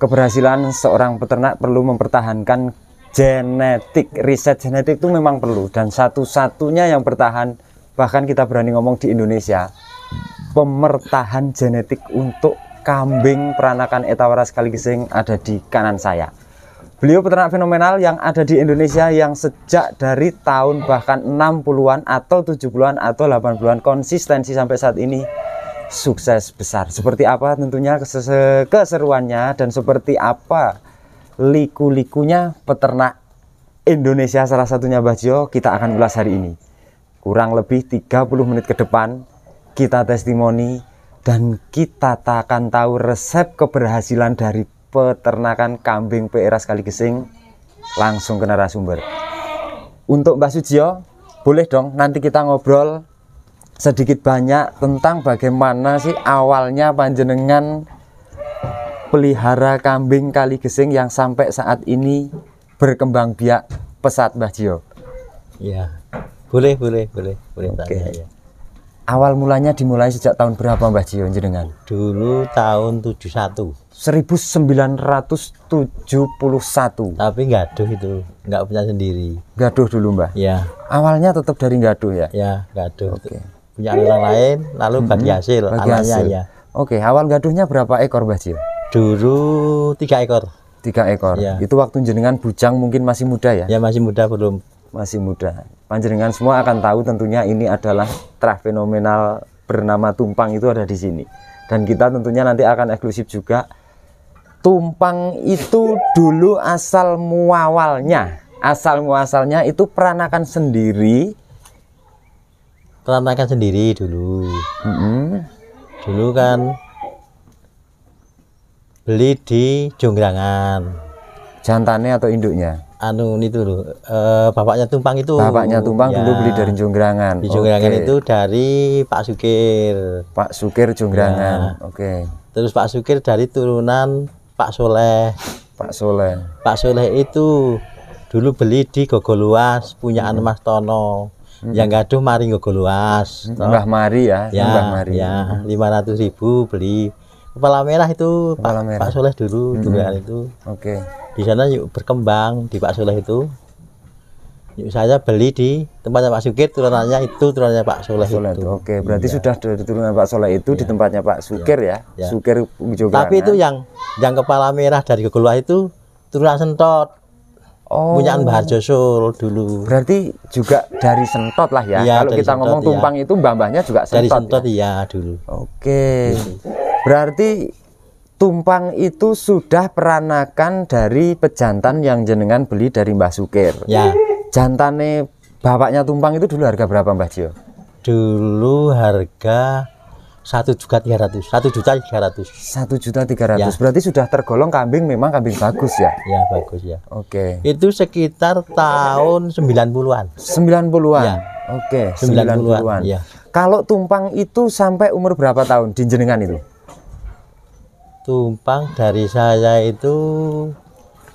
keberhasilan seorang peternak perlu mempertahankan genetik riset genetik itu memang perlu dan satu-satunya yang bertahan bahkan kita berani ngomong di Indonesia pemertahan genetik untuk kambing peranakan etawara sekali gising ada di kanan saya beliau peternak fenomenal yang ada di Indonesia yang sejak dari tahun bahkan 60-an atau 70-an atau 80-an konsistensi sampai saat ini sukses besar. Seperti apa tentunya keseruannya dan seperti apa liku-likunya peternak Indonesia salah satunya Mbah kita akan ulas hari ini. Kurang lebih 30 menit ke depan kita testimoni dan kita akan tahu resep keberhasilan dari peternakan kambing PRA sekali gesing langsung ke narasumber. Untuk Mbak Sujio, boleh dong nanti kita ngobrol sedikit banyak tentang bagaimana sih awalnya panjenengan pelihara kambing kali gesing yang sampai saat ini berkembang biak pesat Mbah Jio. Iya. Boleh, boleh, boleh, boleh okay. tanya ya. Awal mulanya dimulai sejak tahun berapa Mbah Jio dengan? Dulu tahun 71. 1971. Tapi gaduh itu, nggak punya sendiri. Gaduh dulu Mbah? Ya. Awalnya tetap dari gaduh ya? Ya, gaduh. Oke. Okay punya orang hmm. lain lalu hmm. bagi hasil bagi ya. Oke, awal gaduhnya berapa ekor Mbah Jil? Dulu tiga ekor. Tiga ekor. Ya. Itu waktu jenengan bujang mungkin masih muda ya? Ya masih muda belum. Masih muda. Panjenengan semua akan tahu tentunya ini adalah trah fenomenal bernama tumpang itu ada di sini. Dan kita tentunya nanti akan eksklusif juga. Tumpang itu dulu asal muawalnya, asal muasalnya itu peranakan sendiri terantangkan sendiri dulu mm -hmm. dulu kan beli di Jonggrangan jantannya atau induknya anu ini loh uh, eh, bapaknya tumpang itu bapaknya tumpang ya. dulu beli dari Jonggrangan di Jonggrangan okay. itu dari Pak Sukir Pak Sukir Jonggrangan ya. oke okay. terus Pak Sukir dari turunan Pak Soleh Pak Soleh Pak Soleh itu dulu beli di Gogoluas punya hmm. Mas Tono hmm. yang gaduh mari nggo luas Mbah Mari ya, ya Mbah Mari ya lima ratus ribu beli kepala merah itu kepala Pak, merah. Pak Soleh dulu hmm. juga itu oke okay. di sana yuk berkembang di Pak Soleh itu yuk saya beli di tempatnya Pak Sukir turunannya itu turunannya Pak Soleh, Soleh itu. itu. oke berarti ya. sudah dari turunan Pak Soleh itu ya. di iya. tempatnya Pak Sukir iya. ya, ya. Sukir juga tapi itu yang yang kepala merah dari Gegolwa itu turunan sentot Oh. Punyaan Mbah Harjo Sul dulu. Berarti juga dari Sentot lah ya. ya Kalau kita sentot, ngomong iya. tumpang itu mbah-mbahnya juga Sentot. Dari Sentot ya, ya dulu. Oke. Iya. Berarti tumpang itu sudah peranakan dari pejantan yang jenengan beli dari Mbah Sukir. Ya. Jantane bapaknya tumpang itu dulu harga berapa Mbah Jio? Dulu harga satu juta tiga ratus satu juta tiga ratus satu juta tiga ratus ya. berarti sudah tergolong kambing memang kambing bagus ya ya bagus ya oke okay. itu sekitar tahun sembilan puluhan. Sembilan puluhan. ya. oke okay. sembilan puluhan ya. kalau tumpang itu sampai umur berapa tahun di jenengan itu tumpang dari saya itu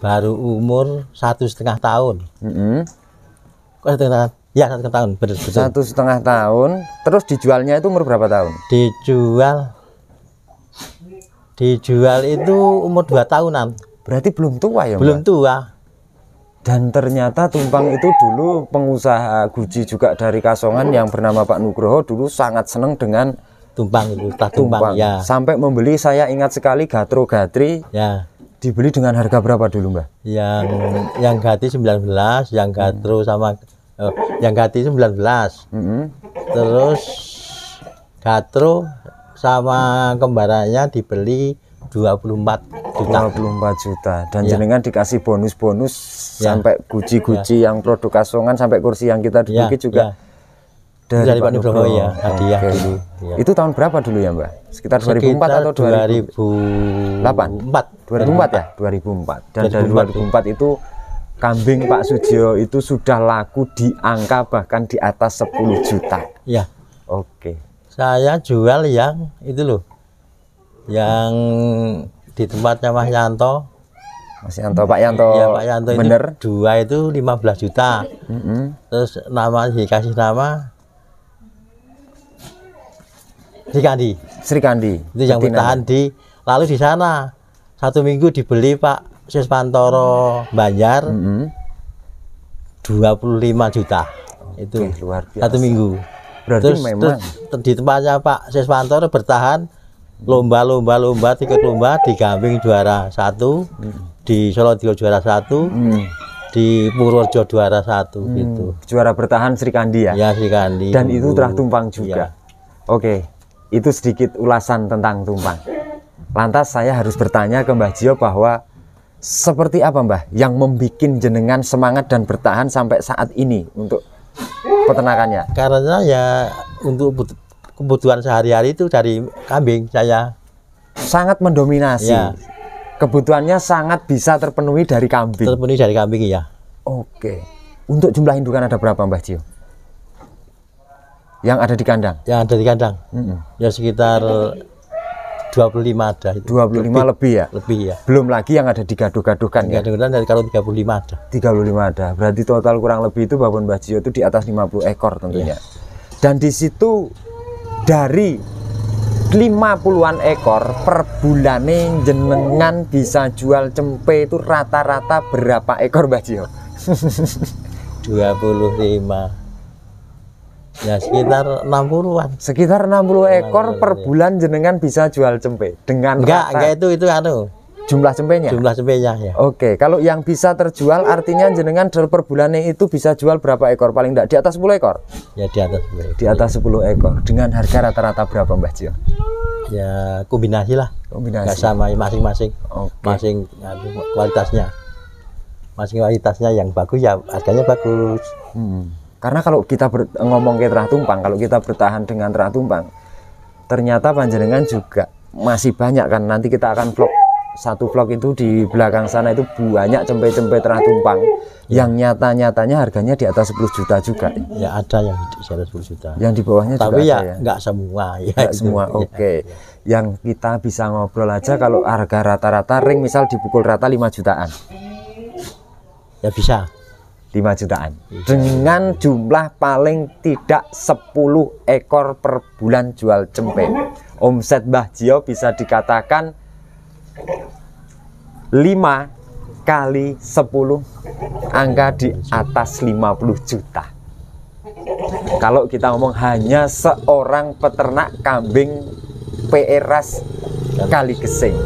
baru umur satu setengah tahun mm -hmm. setengah Ya satu setengah tahun, betul, betul. Satu setengah tahun. Terus dijualnya itu umur berapa tahun? Dijual, dijual itu umur dua tahunan. Berarti belum tua ya? Belum Mbak? tua. Dan ternyata tumpang itu dulu pengusaha guji juga dari Kasongan yang bernama Pak Nugroho dulu sangat senang dengan tumpang itu, tumpang, tumpang. ya. Sampai membeli saya ingat sekali Gatro Gatri. Ya dibeli dengan harga berapa dulu mbak? Yang yang gati belas, yang gatro sama oh, yang ganti 19 mm -hmm. terus Gatro sama kembarannya dibeli 24 juta 24 juta dan ya. jenengan dikasih bonus-bonus ya. sampai guci-guci ya. yang produk kasongan sampai kursi yang kita iya, duduki ya. juga ya. Dari, dari Pak Nugroho ya hadiah okay. dulu ya. itu tahun berapa dulu ya Mbak sekitar 2004 sekitar atau 2008 2004 2004 ya 2004 dan 2004 dari 2004 itu, itu kambing Pak Sujio itu sudah laku di angka bahkan di atas 10 juta. Ya. Oke. Saya jual yang itu loh. Yang di tempatnya Mas Yanto. Mas Yanto, Pak Yanto. Iya, Pak Yanto bener. itu dua itu 15 juta. Mm -hmm. Terus nama dikasih nama Sri Kandi. Sri Kandi. Itu yang bertahan di lalu di sana satu minggu dibeli Pak Sespantoro Banjar dua puluh lima juta itu luar biasa. satu minggu Berarti terus, memang terus di tempatnya Pak Sespantoro bertahan lomba-lomba lomba tiket lomba di Gambing juara satu mm. di Tio juara satu mm. di Purworejo juara satu mm. gitu. Juara bertahan Sri Kandi ya. Ya Sri Kandi. Dan itu telah tumpang iya. juga. Ya. Oke, itu sedikit ulasan tentang tumpang. Lantas saya harus bertanya ke Mbah Jio bahwa seperti apa Mbah yang membuat jenengan semangat dan bertahan sampai saat ini untuk peternakannya? Karena ya untuk kebutuhan sehari-hari itu dari kambing saya. Sangat mendominasi. Ya. Kebutuhannya sangat bisa terpenuhi dari kambing. Terpenuhi dari kambing ya. Oke. Untuk jumlah indukan ada berapa Mbah Cio? Yang ada di kandang? Yang ada di kandang. Mm -mm. Ya sekitar 25 ada itu. 25 lebih, lebih ya? Lebih ya. Belum lagi yang ada digaduh-gaduhkan ya? Digaduh-gaduhkan dari kalau 35 ada. 35 ada. Berarti total kurang lebih itu babon Mbah itu di atas 50 ekor tentunya. Ya. Dan di situ dari 50-an ekor per bulan jenengan bisa jual cempe itu rata-rata berapa ekor Mbah puluh 25 Ya sekitar 60-an. Sekitar 60 ekor per ya. bulan jenengan bisa jual cempe dengan Enggak, enggak itu itu anu. Jumlah cempenya. Jumlah cempenya ya. Oke, kalau yang bisa terjual artinya jenengan per bulannya itu bisa jual berapa ekor paling enggak di atas 10 ekor? Ya di atas 10. Di atas 10 ekor dengan harga rata-rata berapa Mbah Jio? Ya kombinasi lah. Kombinasi. Gak sama ya, masing-masing. Okay. Masing anu, kualitasnya. Masing kualitasnya yang bagus ya harganya bagus. Hmm. Karena kalau kita ber, ngomong ke terah tumpang, kalau kita bertahan dengan terah tumpang, ternyata panjenengan juga masih banyak kan. Nanti kita akan vlog satu vlog itu di belakang sana itu banyak cempe-cempe terah tumpang yang nyata-nyatanya harganya di atas 10 juta juga. Ya ada yang di atas 10 juta. Yang di bawahnya Tapi juga ya, ada ya. nggak semua ya. semua. Oke. Okay. Ya. Iya. Yang kita bisa ngobrol aja kalau harga rata-rata ring misal dipukul rata 5 jutaan. Ya bisa. 5 jutaan iya. dengan jumlah paling tidak 10 ekor per bulan jual cempe omset Mbah Jio bisa dikatakan 5 kali 10 angka di atas 50 juta kalau kita ngomong hanya seorang peternak kambing PRS kali gesing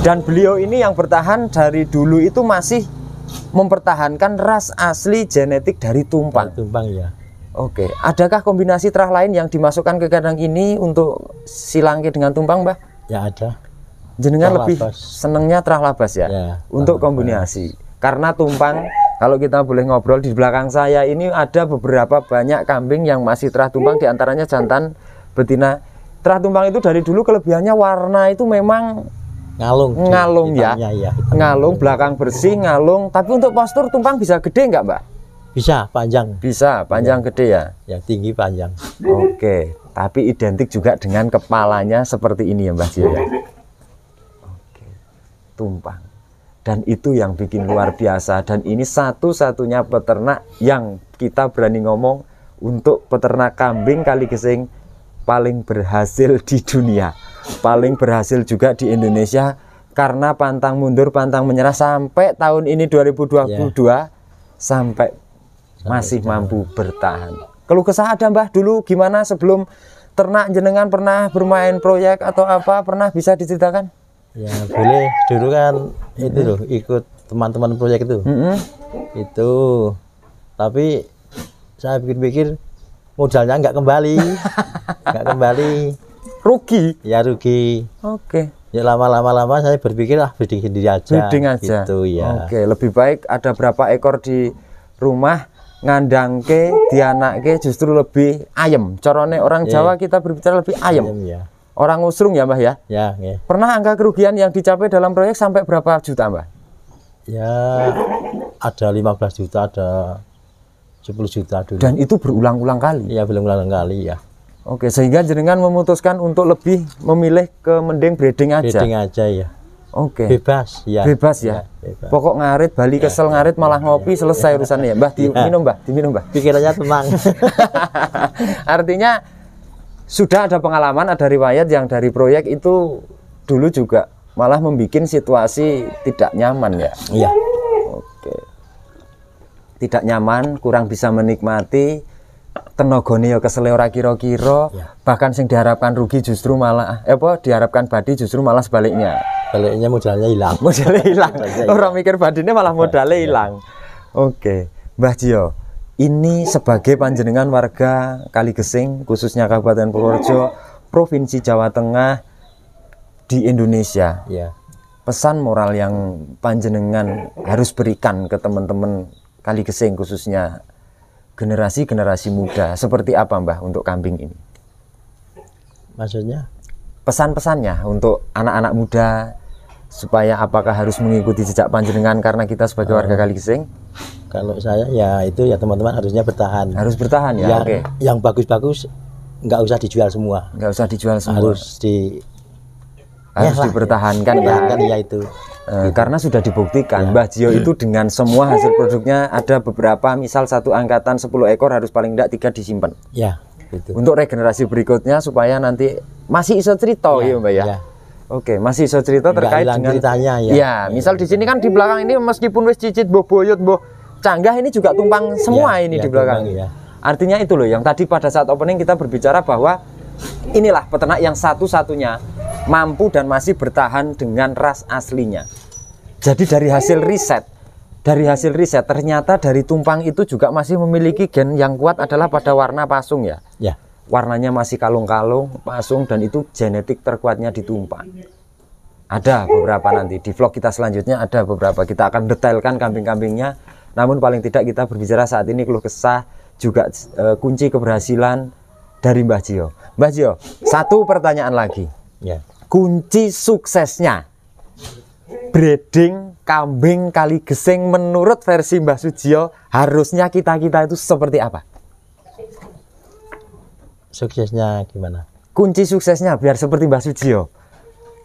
dan beliau ini yang bertahan dari dulu itu masih mempertahankan ras asli genetik dari tumpang. tumpang ya. Oke, adakah kombinasi terah lain yang dimasukkan ke kandang ini untuk silangke dengan tumpang, Mbah? Ya ada. Jenengan lebih senengnya terah labas ya, ya untuk kombinasi. Karena tumpang, kalau kita boleh ngobrol di belakang saya ini ada beberapa banyak kambing yang masih terah tumpang, diantaranya jantan betina. Terah tumpang itu dari dulu kelebihannya warna itu memang ngalung ngalung ya. ya ngalung belakang bersih ngalung tapi untuk postur tumpang bisa gede nggak mbak bisa panjang bisa panjang ya. gede ya yang tinggi panjang oke tapi identik juga dengan kepalanya seperti ini ya mbak jaya ya oke tumpang dan itu yang bikin luar biasa dan ini satu-satunya peternak yang kita berani ngomong untuk peternak kambing kali gesing paling berhasil di dunia paling berhasil juga di Indonesia karena pantang mundur pantang menyerah sampai tahun ini 2022 yeah. Iya. sampai, sampai masih jalan. mampu bertahan Kalau kesah ada mbah dulu gimana sebelum ternak jenengan pernah bermain proyek atau apa pernah bisa diceritakan ya boleh dulu kan mm-hmm. itu hmm. loh ikut teman-teman proyek itu mm-hmm. itu tapi saya pikir-pikir modalnya nggak kembali nggak kembali rugi ya rugi oke okay. ya lama-lama lama saya berpikir ah breeding sendiri aja Beding aja gitu ya oke okay. lebih baik ada berapa ekor di rumah ngandang ke dianak ke justru lebih ayam. corone orang yeah. Jawa kita berbicara lebih ayam. ya. orang usrung ya mbah ya ya yeah, yeah. pernah angka kerugian yang dicapai dalam proyek sampai berapa juta mbah ya ada 15 juta ada 10 juta dulu. Dan itu berulang-ulang kali. Iya, berulang-ulang kali ya. Oke, sehingga jenengan memutuskan untuk lebih memilih ke mending breeding aja. Breeding aja ya. Oke. Bebas ya. Bebas ya. ya bebas. Pokok ngarit, Bali ya, kesel iya. ngarit malah ngopi ya, selesai ya. urusannya ya. Mbah diminum, iya. Mbah, diminum, Mbah. Pikirannya tenang. Artinya sudah ada pengalaman, ada riwayat yang dari proyek itu dulu juga malah membuat situasi tidak nyaman ya. Iya tidak nyaman, kurang bisa menikmati, tenagane ya kesele kira-kira, ya. bahkan sing diharapkan rugi justru malah eh, apa diharapkan badi justru malah sebaliknya. Sebaliknya modalnya hilang. modalnya hilang. Orang mikir badinya malah nah, modalnya iya. hilang. Oke. Okay. Mbah Jio, ini sebagai panjenengan warga Kali Kaligesing khususnya Kabupaten Purworejo, Provinsi Jawa Tengah di Indonesia. Ya. Pesan moral yang panjenengan harus berikan ke teman-teman Kali Gesing khususnya generasi-generasi muda seperti apa Mbah untuk kambing ini? Maksudnya? Pesan-pesannya untuk anak-anak muda supaya apakah harus mengikuti jejak panjenengan karena kita sebagai warga oh. Kali Gesing? Kalau saya ya itu ya teman-teman harusnya bertahan. Harus bertahan ya. Yang, okay. yang bagus-bagus nggak usah dijual semua. Nggak usah dijual semua. Harus di harus ya, dipertahankan ya. kan ya itu uh, karena sudah dibuktikan ya. Mbah Jio hmm. itu dengan semua hasil produknya ada beberapa misal satu angkatan 10 ekor harus paling tidak tiga disimpan ya gitu. untuk regenerasi berikutnya supaya nanti masih iso cerita iya, iya, ya, ya Mbak ya, ya. Oke, masih iso cerita terkait dengan ceritanya ya. Ya, misal di sini kan di belakang ini meskipun wis cicit boh boyot boh canggah ini juga tumpang semua ya, ini ya, di belakang. Tumpang, ya. Artinya itu loh yang tadi pada saat opening kita berbicara bahwa Inilah peternak yang satu-satunya mampu dan masih bertahan dengan ras aslinya. Jadi dari hasil riset, dari hasil riset ternyata dari tumpang itu juga masih memiliki gen yang kuat adalah pada warna pasung ya. Ya. Warnanya masih kalung-kalung, pasung dan itu genetik terkuatnya di tumpang. Ada beberapa nanti di vlog kita selanjutnya ada beberapa kita akan detailkan kambing-kambingnya. Namun paling tidak kita berbicara saat ini keluh kesah juga e, kunci keberhasilan dari Mbah Jio. Mbah Jio, satu pertanyaan lagi. Ya. Kunci suksesnya breeding kambing kali gesing menurut versi Mbah Sujio harusnya kita-kita itu seperti apa? Suksesnya gimana? Kunci suksesnya biar seperti Mbah Sujio.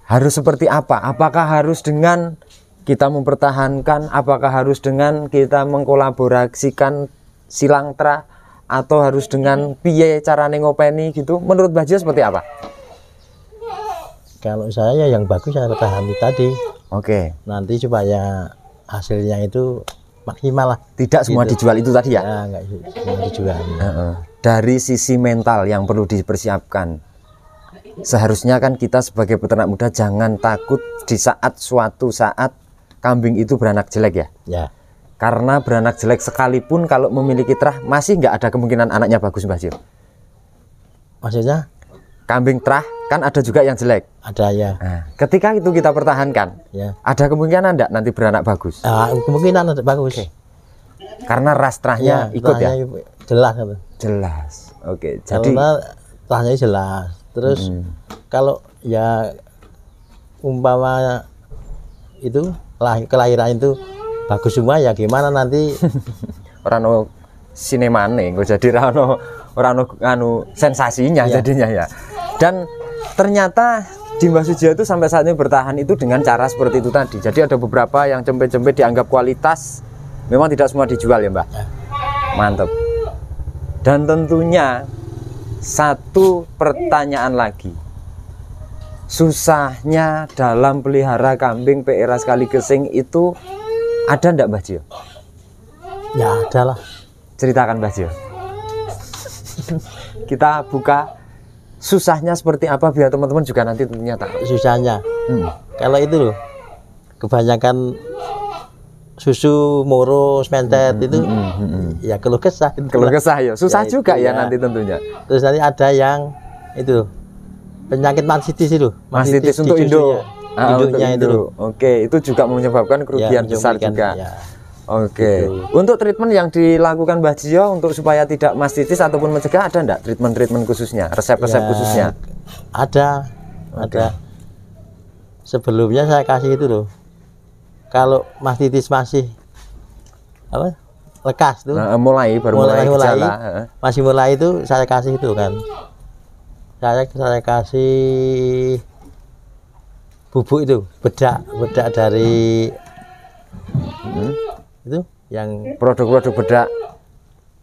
Harus seperti apa? Apakah harus dengan kita mempertahankan? Apakah harus dengan kita mengkolaborasikan silang silangtra? atau harus dengan piye cara nengopeni gitu menurut Mbah Bajil seperti apa kalau saya yang bagus saya pahami tadi oke okay. nanti supaya hasilnya itu maksimal lah tidak gitu. semua dijual itu tadi ya, ya enggak semua dijual dari sisi mental yang perlu dipersiapkan seharusnya kan kita sebagai peternak muda jangan takut di saat suatu saat kambing itu beranak jelek ya ya karena beranak jelek sekalipun kalau memiliki terah masih nggak ada kemungkinan anaknya bagus Mbak Jil. Maksudnya? Kambing terah kan ada juga yang jelek. Ada ya. Nah, ketika itu kita pertahankan, ya. ada kemungkinan enggak nanti beranak bagus? Ah, kemungkinan ada bagus. Okay. Karena ras terahnya ya, ikut ya. Jelas. Gitu. Jelas. Oke. Okay, jadi terahnya jelas. Terus -hmm. kalau ya umpama itu kelahiran itu bagus semua ya gimana nanti Rano sinemane gue jadi Rano Rano anu sensasinya iya. jadinya ya dan ternyata di Mbah Sujia itu sampai saat ini bertahan itu dengan cara seperti itu tadi jadi ada beberapa yang cempe-cempe dianggap kualitas memang tidak semua dijual ya mbak ya. Mantep. dan tentunya satu pertanyaan lagi susahnya dalam pelihara kambing PRA sekali kesing itu ada ndak Mbah Jio? Ya ada lah. Ceritakan Mbah Jio. Kita buka susahnya seperti apa biar teman-teman juga nanti tentunya tahu. Susahnya. Hmm. Kalau itu loh, kebanyakan susu, moro, mentet hmm, itu hmm, hmm, hmm. ya keluh kesah. keluh kesah ya, susah ya, juga ya, iya. nanti tentunya. Terus nanti ada yang itu penyakit mansitis itu. Mansitis, mansitis untuk Indo ah, hidupnya itu. Oke, itu juga ya, menyebabkan kerugian ya, besar juga. Ya. Oke. Gitu. Untuk treatment yang dilakukan Mbah Jio untuk supaya tidak mastitis ataupun mencegah ada enggak treatment-treatment khususnya, resep-resep ya, khususnya? Ada. Okay. Ada. Sebelumnya saya kasih itu loh. Kalau mastitis masih apa? lekas tuh. Nah, mulai baru mulai, mulai, Masih mulai itu saya kasih itu kan. Saya saya kasih bubuk itu bedak bedak dari hmm, itu yang produk-produk bedak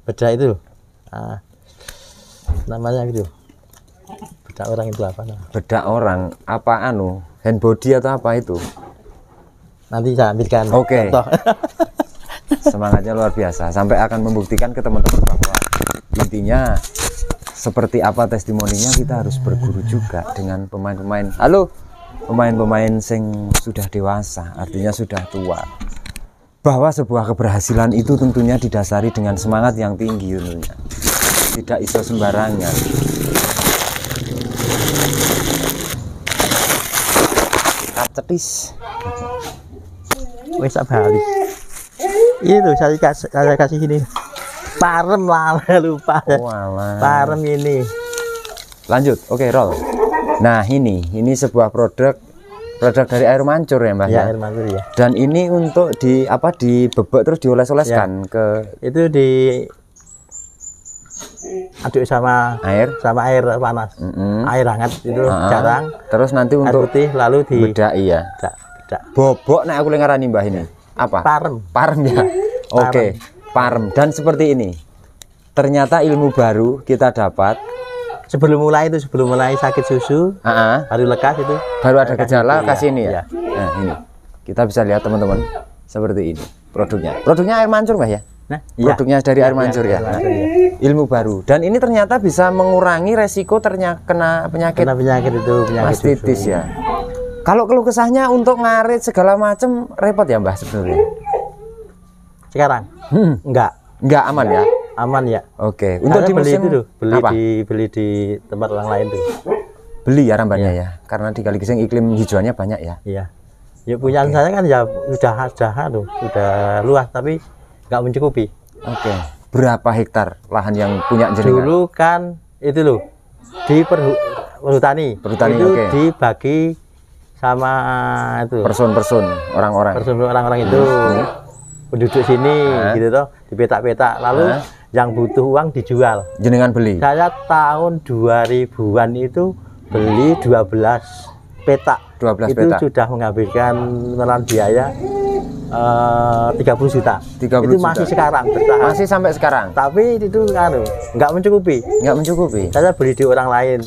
bedak itu ah, namanya gitu bedak orang itu apa nah? bedak orang apa anu hand body atau apa itu nanti saya ambilkan oke okay. semangatnya luar biasa sampai akan membuktikan ke teman-teman bahwa intinya seperti apa testimoninya kita harus berguru juga dengan pemain-pemain halo pemain-pemain sing sudah dewasa, artinya sudah tua. Bahwa sebuah keberhasilan itu tentunya didasari dengan semangat yang tinggi tentunya. Tidak iso sembarangan. Cetis. Wes bali. Itu iya saya kasih saya kasih ini. Parem lah lupa. Oh, Parem ini. Lanjut. Oke, okay, roll. Nah ini, ini sebuah produk produk dari air mancur ya mbak ya, ya? air mancur ya dan ini untuk di apa di bebek terus dioles-oleskan ya. ke itu di aduk sama air sama air panas mm -hmm. air hangat itu uh -huh. jarang terus nanti untuk air putih lalu di beda iya. bedak, bedak. bobok nah aku nih mbak ini apa parem parem ya oke okay. parem dan seperti ini ternyata ilmu baru kita dapat sebelum mulai itu sebelum mulai sakit susu uh -huh. baru lekas itu baru ada gejala itu, kasih ya. ini ya, ya. Nah, ini kita bisa lihat teman-teman seperti ini produknya produknya air mancur mbak ya Nah, iya. produknya iya. dari air iya, mancur ya. Nah, ilmu baru. Dan ini ternyata bisa mengurangi resiko ternyata kena penyakit. Kena penyakit itu penyakit mastitis susu. ya. Kalau keluh kesahnya untuk ngarit segala macam repot ya mbak sebenarnya. Sekarang? Hmm. Enggak. Enggak aman ya aman ya oke okay. untuk dibeli beli itu tuh, beli apa? di beli di tempat orang lain tuh beli ya rambannya iya. ya, karena di kali iklim hijauannya banyak ya iya ya punya okay. saya kan ya sudah ada anu, tuh sudah luas tapi nggak mencukupi oke okay. berapa hektar lahan yang punya jenengan dulu kan itu loh di perhu perhutani perhutani Oke. okay. dibagi sama itu person-person orang-orang person orang-orang itu hmm penduduk sini eh. gitu toh dipetak-petak lalu eh. yang butuh uang dijual jenengan beli saya tahun 2000-an itu beli 12 petak 12 itu petak. sudah menghabiskan menelan biaya eh, tiga puluh juta. 30 itu masih sekarang bertahan. Masih sampai sekarang. Tapi itu anu, nggak mencukupi. Nggak mencukupi. Saya beli di orang lain.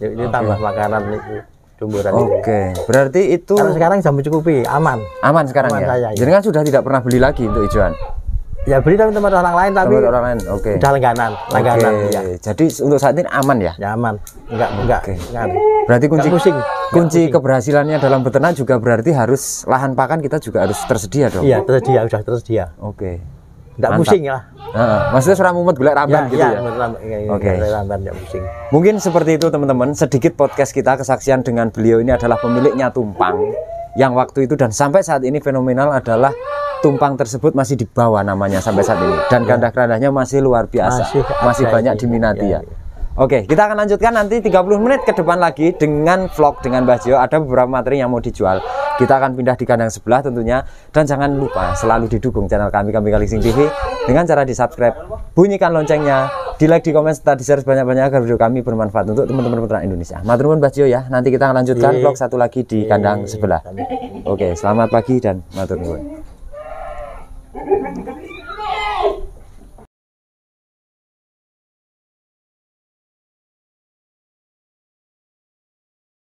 Ini okay. tambah makanan itu. Dumburan. Oke, okay. berarti itu Kalau sekarang sudah mencukupi, aman. Aman sekarang aman ya. Saya, iya. Jadi kan sudah tidak pernah beli lagi untuk ijoan Ya beli tapi tempat orang lain tapi tempat orang lain. Oke. Okay. langganan, langganan. Okay. Ya. Jadi untuk saat ini aman ya? Ya aman. Enggak, enggak. Okay. enggak. Berarti kunci pusing. kunci pusing. keberhasilannya dalam beternak juga berarti harus lahan pakan kita juga harus tersedia dong. Iya, tersedia, sudah tersedia. Oke. Okay nggak pusing lah. Nah, maksudnya suara mumet gula ramban ya, gitu ya. ya? Iya, iya, Oke. Ramban nggak pusing. Mungkin seperti itu teman-teman. Sedikit podcast kita kesaksian dengan beliau ini adalah pemiliknya tumpang yang waktu itu dan sampai saat ini fenomenal adalah tumpang tersebut masih dibawa namanya sampai saat ini dan ya. kandah kerandahnya masih luar biasa. Masih, masih banyak ini. Ya, diminati ya. ya. ya. Oke, kita akan lanjutkan nanti 30 menit ke depan lagi dengan vlog dengan Mbah Jio. Ada beberapa materi yang mau dijual. Kita akan pindah di kandang sebelah tentunya. Dan jangan lupa selalu didukung channel kami, kami sing TV dengan cara di subscribe, bunyikan loncengnya, di like, di komen, serta di share sebanyak-banyak agar video kami bermanfaat untuk teman-teman peternak Indonesia. Maturnuwun Mbak Cio ya. Nanti kita akan lanjutkan Yee. Iya. vlog satu lagi di Yee. kandang iya. sebelah. Oke, selamat pagi dan maturnuwun.